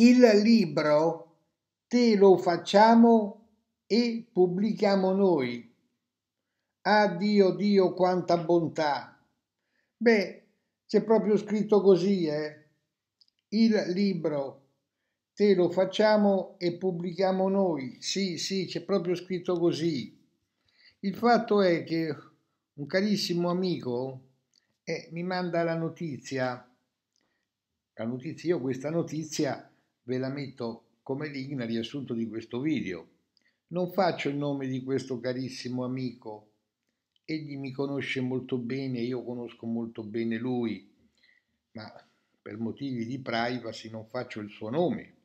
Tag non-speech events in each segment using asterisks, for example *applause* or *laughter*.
Il libro te lo facciamo e pubblichiamo noi. Ah Dio, Dio, quanta bontà! Beh, c'è proprio scritto così, eh? Il libro te lo facciamo e pubblichiamo noi. Sì, sì, c'è proprio scritto così. Il fatto è che un carissimo amico eh, mi manda la notizia, la notizia, io questa notizia ve la metto come link nel riassunto di questo video. Non faccio il nome di questo carissimo amico, egli mi conosce molto bene, io conosco molto bene lui, ma per motivi di privacy non faccio il suo nome.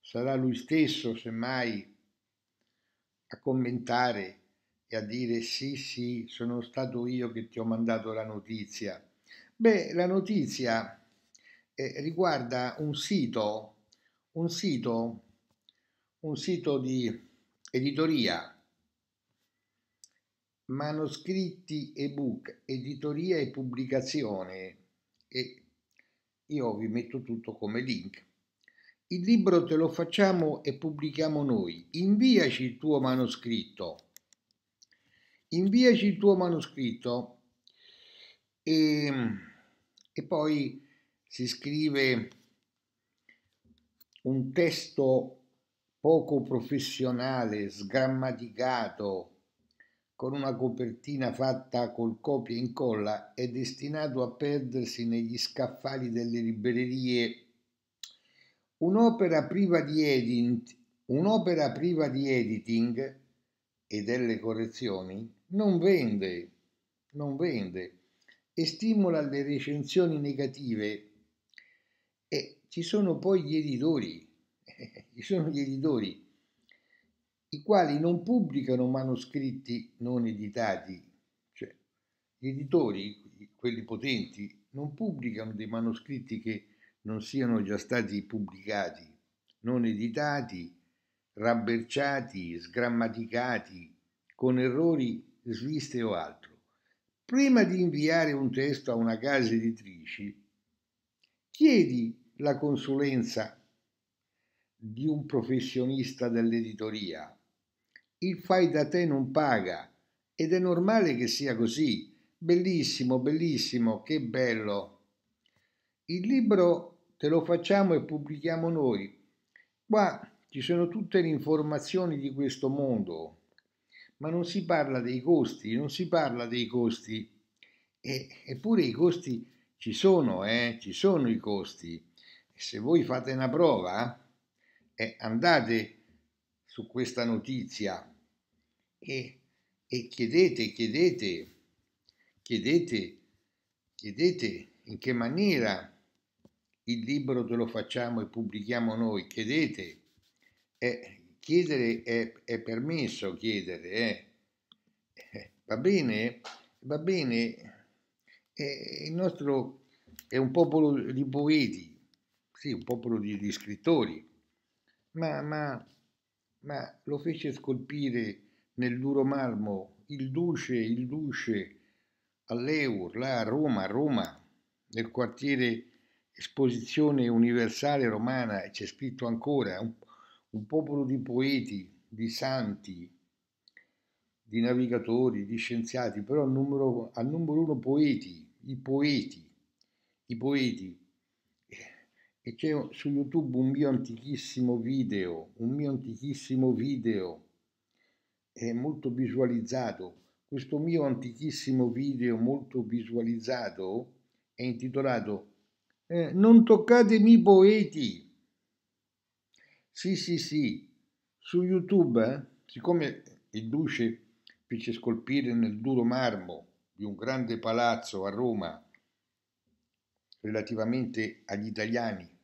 Sarà lui stesso, semmai, a commentare e a dire sì, sì, sono stato io che ti ho mandato la notizia. Beh, la notizia eh, riguarda un sito un sito, un sito di editoria, manoscritti ebook, editoria e pubblicazione e io vi metto tutto come link. Il libro te lo facciamo e pubblichiamo noi. Inviaci il tuo manoscritto. Inviaci il tuo manoscritto e, e poi si scrive un testo poco professionale, sgrammaticato, con una copertina fatta col copia e incolla, è destinato a perdersi negli scaffali delle librerie. Un'opera priva di, edit, un'opera priva di editing e delle correzioni non vende, non vende e stimola le recensioni negative e ci sono poi gli editori, *laughs* ci sono gli editori, i quali non pubblicano manoscritti non editati, cioè gli editori, quelli potenti, non pubblicano dei manoscritti che non siano già stati pubblicati, non editati, rabberciati, sgrammaticati, con errori, sviste o altro. Prima di inviare un testo a una casa editrice, chiedi la consulenza di un professionista dell'editoria. Il fai da te non paga ed è normale che sia così. Bellissimo, bellissimo, che bello. Il libro te lo facciamo e pubblichiamo noi. Qua ci sono tutte le informazioni di questo mondo, ma non si parla dei costi, non si parla dei costi. E, eppure i costi ci sono, eh, ci sono i costi se voi fate una prova e eh, andate su questa notizia e, e chiedete, chiedete, chiedete, chiedete in che maniera il libro te lo facciamo e pubblichiamo noi, chiedete, eh, chiedere è, è, permesso chiedere, eh. Eh, va bene, va bene, eh, il nostro è un popolo di poeti, sì, un popolo di, di scrittori, ma, ma, ma, lo fece scolpire nel duro marmo il duce, il duce all'Eur, là a Roma, a Roma, nel quartiere Esposizione Universale Romana, e c'è scritto ancora, un, un popolo di poeti, di santi, di navigatori, di scienziati, però al numero, al numero uno poeti, i poeti, i poeti, e c'è su YouTube un mio antichissimo video, un mio antichissimo video è molto visualizzato. Questo mio antichissimo video molto visualizzato è intitolato eh, Non toccatemi poeti. Sì, sì, sì, su YouTube, eh, siccome il Duce fece scolpire nel duro marmo di un grande palazzo a Roma relativamente agli italiani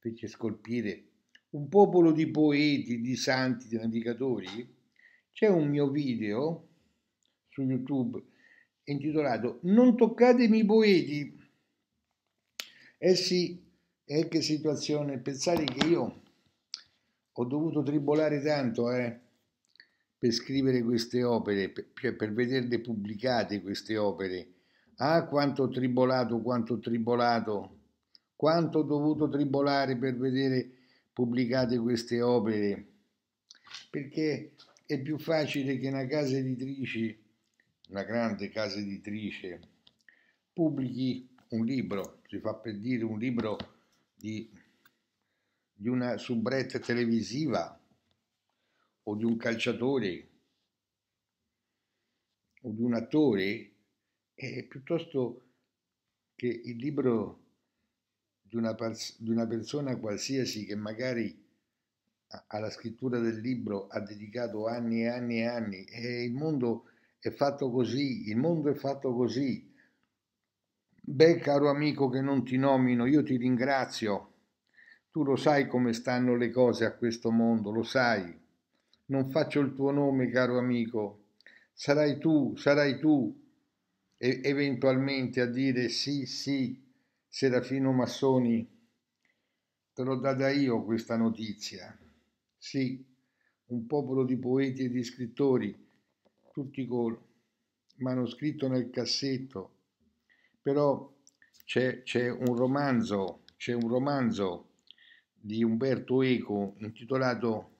fece scolpire un popolo di poeti, di santi, di navigatori? C'è un mio video su YouTube intitolato Non toccatemi i poeti. Eh sì, eh che situazione, pensate che io ho dovuto tribolare tanto eh, per scrivere queste opere, per, cioè, per vederle pubblicate queste opere. Ah, quanto ho tribolato, quanto ho tribolato quanto ho dovuto tribolare per vedere pubblicate queste opere, perché è più facile che una casa editrice, una grande casa editrice, pubblichi un libro, si fa per dire un libro di, di una subretta televisiva o di un calciatore o di un attore, è piuttosto che il libro di una, di una persona qualsiasi che magari alla scrittura del libro ha dedicato anni e anni e anni e il mondo è fatto così, il mondo è fatto così. Beh, caro amico che non ti nomino, io ti ringrazio. Tu lo sai come stanno le cose a questo mondo, lo sai. Non faccio il tuo nome, caro amico. Sarai tu, sarai tu, e eventualmente a dire sì, sì, Serafino Massoni, te l'ho data io questa notizia. Sì, un popolo di poeti e di scrittori, tutti col manoscritto nel cassetto, però c'è, c'è un romanzo, c'è un romanzo di Umberto Eco intitolato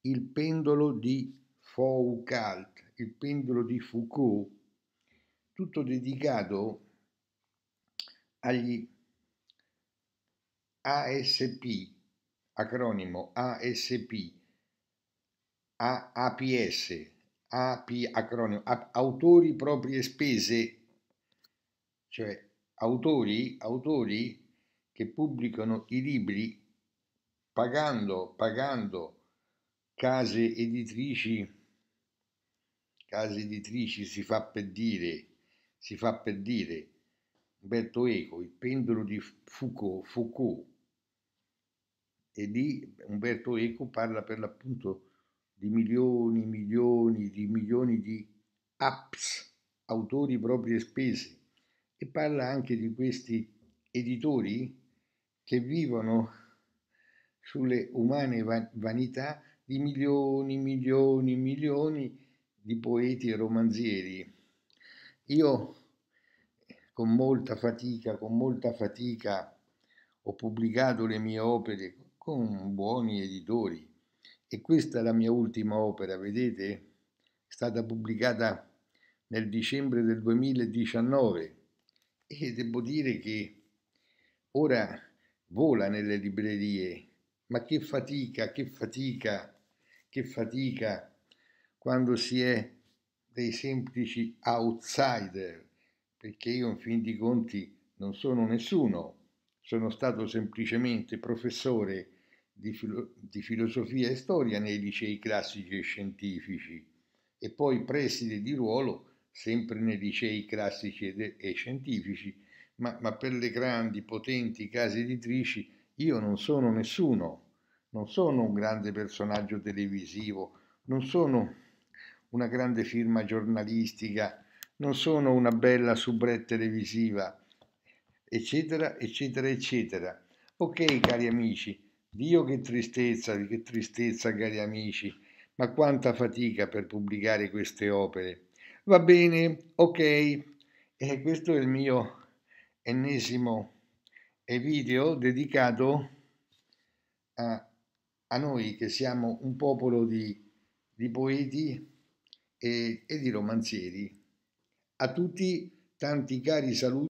Il pendolo di Foucault, il pendolo di Foucault, tutto dedicato a agli ASP, acronimo ASP, A, APS, AP, acronimo, A, autori proprie spese, cioè autori, autori che pubblicano i libri pagando, pagando case editrici, case editrici si fa per dire, si fa per dire, Umberto Eco, Il pendolo di Foucault, Foucault, e lì Umberto Eco parla per l'appunto di milioni, milioni, di milioni di apps, autori proprie spese, e parla anche di questi editori che vivono sulle umane vanità di milioni, milioni, e milioni di poeti e romanzieri. Io con molta fatica, con molta fatica ho pubblicato le mie opere con buoni editori e questa è la mia ultima opera, vedete, è stata pubblicata nel dicembre del 2019 e devo dire che ora vola nelle librerie, ma che fatica, che fatica, che fatica quando si è dei semplici outsider perché io in fin di conti non sono nessuno, sono stato semplicemente professore di, filo- di filosofia e storia nei licei classici e scientifici e poi preside di ruolo sempre nei licei classici e, e scientifici, ma, ma per le grandi, potenti case editrici io non sono nessuno, non sono un grande personaggio televisivo, non sono una grande firma giornalistica non sono una bella subretta televisiva, eccetera, eccetera, eccetera. Ok, cari amici, Dio che tristezza, che tristezza, cari amici, ma quanta fatica per pubblicare queste opere. Va bene, ok, e questo è il mio ennesimo eh, video dedicato a, a noi che siamo un popolo di, di poeti e, e di romanzieri. A tutti tanti cari saluti.